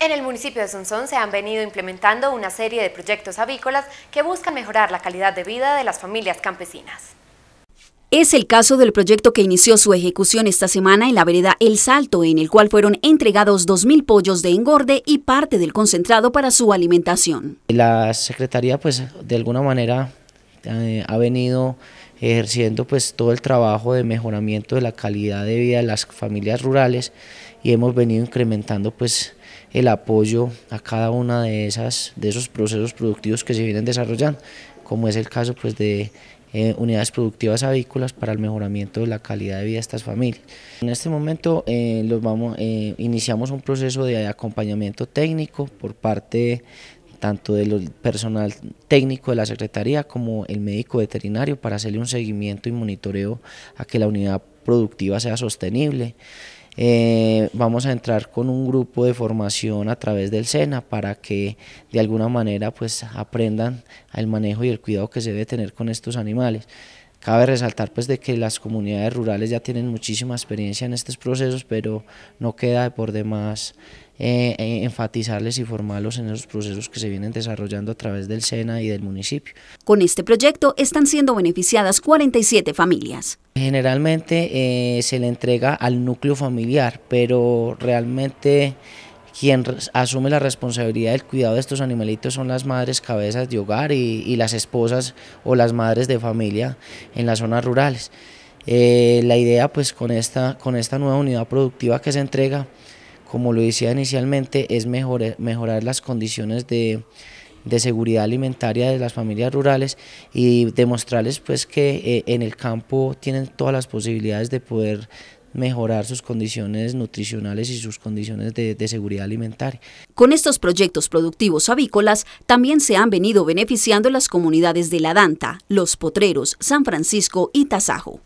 En el municipio de Sonsón se han venido implementando una serie de proyectos avícolas que buscan mejorar la calidad de vida de las familias campesinas. Es el caso del proyecto que inició su ejecución esta semana en la vereda El Salto, en el cual fueron entregados 2.000 pollos de engorde y parte del concentrado para su alimentación. La Secretaría, pues, de alguna manera eh, ha venido ejerciendo pues todo el trabajo de mejoramiento de la calidad de vida de las familias rurales y hemos venido incrementando pues el apoyo a cada una de esas de esos procesos productivos que se vienen desarrollando como es el caso pues de eh, unidades productivas avícolas para el mejoramiento de la calidad de vida de estas familias. En este momento eh, vamos, iniciamos un proceso de acompañamiento técnico por parte tanto del personal técnico de la Secretaría como el médico veterinario para hacerle un seguimiento y monitoreo a que la unidad productiva sea sostenible. Eh, vamos a entrar con un grupo de formación a través del SENA para que de alguna manera pues aprendan el manejo y el cuidado que se debe tener con estos animales. Cabe resaltar pues de que las comunidades rurales ya tienen muchísima experiencia en estos procesos, pero no queda por demás eh, eh, enfatizarles y formarlos en esos procesos que se vienen desarrollando a través del SENA y del municipio. Con este proyecto están siendo beneficiadas 47 familias. Generalmente eh, se le entrega al núcleo familiar, pero realmente quien asume la responsabilidad del cuidado de estos animalitos son las madres cabezas de hogar y, las esposas o las madres de familia en las zonas rurales. Eh, la idea pues con esta, con esta nueva unidad productiva que se entrega, como lo decía inicialmente, es mejorar las condiciones de, seguridad alimentaria de las familias rurales y demostrarles pues que eh, en el campo tienen todas las posibilidades de poder mejorar sus condiciones nutricionales y sus condiciones de, seguridad alimentaria. Con estos proyectos productivos avícolas también se han venido beneficiando las comunidades de La Danta, Los Potreros, San Francisco y Tasajo.